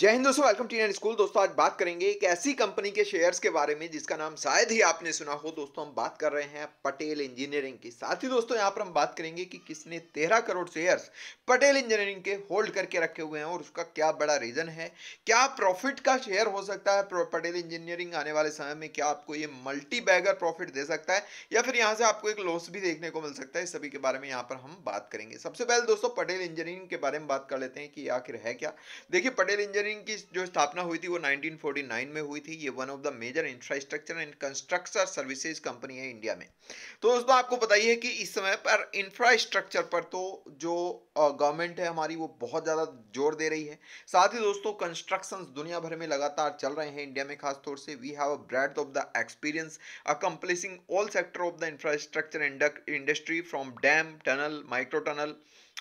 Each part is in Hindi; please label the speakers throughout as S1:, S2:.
S1: जय हिंद दोस्तों वेलकम टी एन स्कूल दोस्तों आज बात करेंगे एक ऐसी कंपनी के शेयर्स के बारे में जिसका नाम शायद ही आपने सुना हो दोस्तों हम बात कर रहे हैं पटेल इंजीनियरिंग की साथ ही दोस्तों यहाँ पर हम बात करेंगे कि किसने तेरह करोड़ शेयर्स पटेल इंजीनियरिंग के होल्ड करके रखे हुए हैं और उसका क्या बड़ा रीजन है क्या प्रॉफिट का शेयर हो सकता है पटेल इंजीनियरिंग आने वाले समय में क्या आपको ये मल्टी बैगर प्रॉफिट दे सकता है या फिर यहाँ से आपको एक लॉस भी देखने को मिल सकता है इस सभी के बारे में यहाँ पर हम बात करेंगे सबसे पहले दोस्तों पटेल इंजीनियरिंग के बारे में बात कर लेते हैं कि आखिर है क्या देखिए पटेल इंजीनियरिंग इंजीनियरिंग की जो स्थापना हुई थी वो 1949 में हुई थी ये one of the major infrastructure and construction services company है इंडिया में तो दोस्तों आपको बताइए कि इस समय पर इंफ्रास्ट्रक्चर पर तो जो गवर्नमेंट है हमारी वो बहुत ज़्यादा जोर दे रही है साथ ही दोस्तों कंस्ट्रक्शंस दुनिया भर में लगातार चल रहे हैं इंडिया में खासतौर से we have a breadth of the experience accomplishing all sector of the infrastructure industry from dam tunnel micro tunnel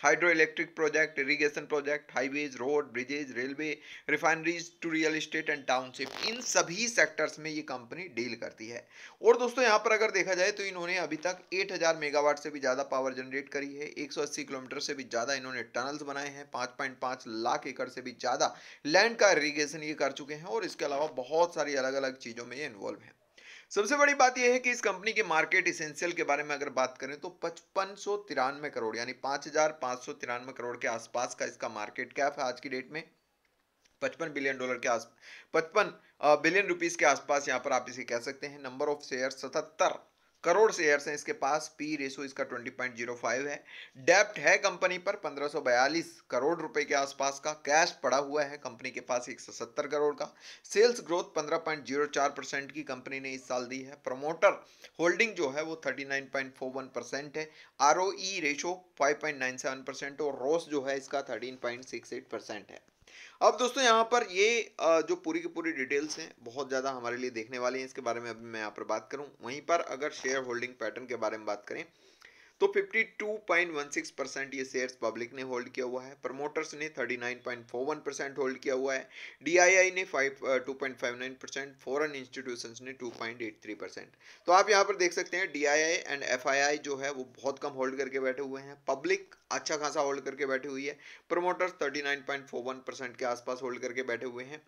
S1: electric project irrigation project highways road bridges railway refineries to real estate and township इन सभी सेक्टर्स में ये कंपनी डील करती है और दोस्तों यहाँ पर अगर देखा जाए तो इन्होंने अभी तक 8000 मेगावाट से भी ज़्यादा पावर जनरेट करी है 180 किलोमीटर से भी ज़्यादा इन्होंने टनल्स बनाए हैं पाँच लाख एकड़ से भी ज़्यादा लैंड का इरीगेशन ये कर चुके हैं और इसके अलावा बहुत सारी अलग अलग चीज़ों में ये इन्वॉल्व हैं सबसे बड़ी बात यह है कि इस कंपनी के मार्केट इसेंशियल के बारे में अगर बात करें तो पचपन सौ तिरानवे करोड़ यानी पांच हजार पांच सौ तिरानवे करोड़ के आसपास का इसका मार्केट कैप है आज की डेट में पचपन बिलियन डॉलर के आस पचपन बिलियन रुपीज के आसपास यहाँ पर आप इसे कह सकते हैं नंबर ऑफ शेयर सतहत्तर करोड़ शेयर्स हैं इसके पास पी रेशो इसका 20.05 है डेप्ट है कंपनी पर 1542 करोड़ रुपए के आसपास का कैश पड़ा हुआ है कंपनी के पास सत्तर करोड़ का सेल्स ग्रोथ 15.04 परसेंट की कंपनी ने इस साल दी है प्रमोटर होल्डिंग जो है वो 39.41 परसेंट है R O E ratio seven percent और रोस जो है इसका एट परसेंट है अब दोस्तों यहाँ पर ये जो पूरी की पूरी डिटेल्स हैं बहुत ज़्यादा हमारे लिए देखने वाले हैं इसके बारे में अभी मैं यहाँ पर बात करूँ वहीं पर अगर शेयर होल्डिंग पैटर्न के बारे में बात करें तो 52.16 परसेंट ये शेयर्स पब्लिक ने होल्ड किया हुआ है प्रमोटर्स ने 39.41 परसेंट होल्ड किया हुआ है डीआईआई ने 5 2.59 परसेंट फॉरन इंस्टीट्यूशंस ने 2.83 परसेंट तो आप यहाँ पर देख सकते हैं डीआईआई एंड एफआईआई जो है वो बहुत कम होल्ड करके बैठे हुए हैं पब्लिक अच्छा खासा होल्ड करके बैठी हुई है प्रमोटर्स थर्टी परसेंट के आसपास होल्ड करके बैठे हुए हैं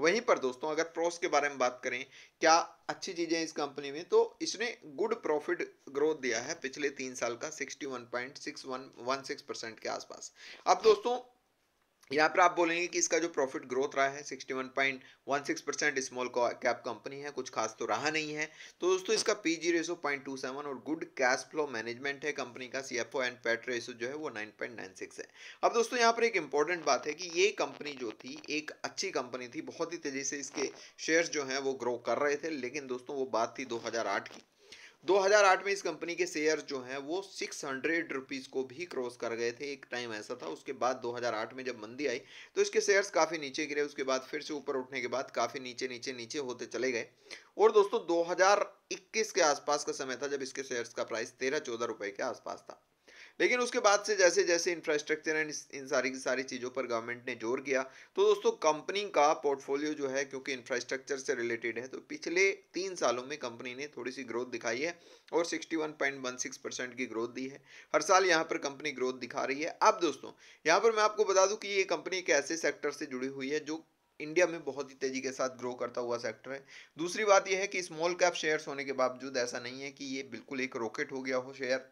S1: वहीं पर दोस्तों अगर प्रोस के बारे में बात करें क्या अच्छी चीज़ें इस कंपनी में तो इसने गुड प्रॉफिट ग्रोथ दिया है पिछले तीन साल का 61.6116 परसेंट के आसपास अब दोस्तों यहाँ पर आप बोलेंगे कि इसका जो प्रॉफिट ग्रोथ रहा है 61.16 परसेंट स्मॉल कैप कंपनी है कुछ खास तो रहा नहीं है तो दोस्तों इसका पी जी रेसो पॉइंट और गुड कैश फ्लो मैनेजमेंट है कंपनी का C F O and PAT ratio जो है वो 9.96 है अब दोस्तों यहाँ पर एक इंपॉर्टेंट बात है कि ये कंपनी जो थी एक अच्छी कंपनी थी बहुत ही तेज़ी से इसके शेयर जो हैं वो ग्रो कर रहे थे लेकिन दोस्तों वो बात थी दो की 2008 में इस कंपनी के शेयर जो हैं वो सिक्स हंड्रेड रुपीज़ को भी क्रॉस कर गए थे एक टाइम ऐसा था उसके बाद 2008 में जब मंदी आई तो इसके शेयर्स काफ़ी नीचे गिरे उसके बाद फिर से ऊपर उठने के बाद काफ़ी नीचे नीचे नीचे होते चले गए और दोस्तों 2021 के आसपास का समय था जब इसके शेयर्स का प्राइस तेरह चौदह रुपये के आसपास था लेकिन उसके बाद से जैसे जैसे इंफ्रास्ट्रक्चर एंड इन सारी की सारी चीज़ों पर गवर्नमेंट ने जोर किया तो दोस्तों कंपनी का पोर्टफोलियो जो है क्योंकि इंफ्रास्ट्रक्चर से रिलेटेड है तो पिछले तीन सालों में कंपनी ने थोड़ी सी ग्रोथ दिखाई है और सिक्सटी परसेंट की ग्रोथ दी है हर साल यहाँ पर कंपनी ग्रोथ दिखा रही है अब दोस्तों यहाँ पर मैं आपको बता दूँ कि ये कंपनी एक ऐसे सेक्टर से जुड़ी हुई है जो इंडिया में बहुत ही तेजी के साथ ग्रो करता हुआ सेक्टर है दूसरी बात यह है कि स्मॉल कैप शेयर्स होने के बावजूद ऐसा नहीं है कि ये बिल्कुल एक रॉकेट हो गया हो शेयर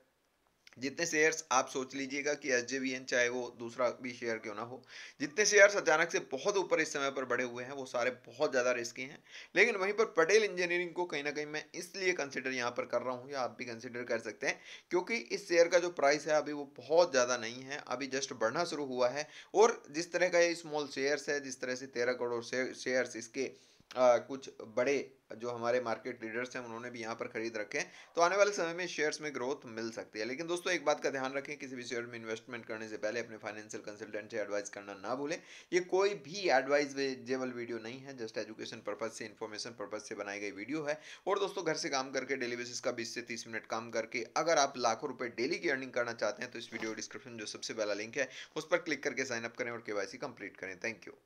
S1: जितने शेयर्स आप सोच लीजिएगा कि एस चाहे वो दूसरा भी शेयर क्यों ना हो जितने शेयर्स अचानक से बहुत ऊपर इस समय पर बढ़े हुए हैं वो सारे बहुत ज़्यादा रिस्की हैं लेकिन वहीं पर पटेल इंजीनियरिंग को कहीं ना कहीं मैं इसलिए कंसिडर यहाँ पर कर रहा हूँ या आप भी कंसिडर कर सकते हैं क्योंकि इस शेयर का जो प्राइस है अभी वो बहुत ज़्यादा नहीं है अभी जस्ट बढ़ना शुरू हुआ है और जिस तरह का ये स्मॉल शेयर्स है जिस तरह से तेरह करोड़ शेयर्स इसके आ, कुछ बड़े जो हमारे मार्केट लीडर्स हैं उन्होंने भी यहाँ पर खरीद रखे हैं तो आने वाले समय में शेयर्स में ग्रोथ मिल सकती है लेकिन दोस्तों एक बात का ध्यान रखें किसी भी शेयर में इन्वेस्टमेंट करने से पहले अपने फाइनेंशियल कंसल्टेंट से एडवाइस करना ना भूलें ये कोई भी एडवाइजेबल वीडियो नहीं है जस्ट एजुकेशन पर्पज से इन्फॉर्मेशन पर्पज से बनाई गई वीडियो है और दोस्तों घर से काम करके डेली बेसिस का बीस से तीस मिनट काम करके अगर आप लाखों रुपये डेली की अर्निंग करना चाहते हैं तो इस वीडियो डिस्क्रिप्शन जो सबसे पहला लिंक है उस पर क्लिक करके साइनअप करें और के कंप्लीट करें थैंक यू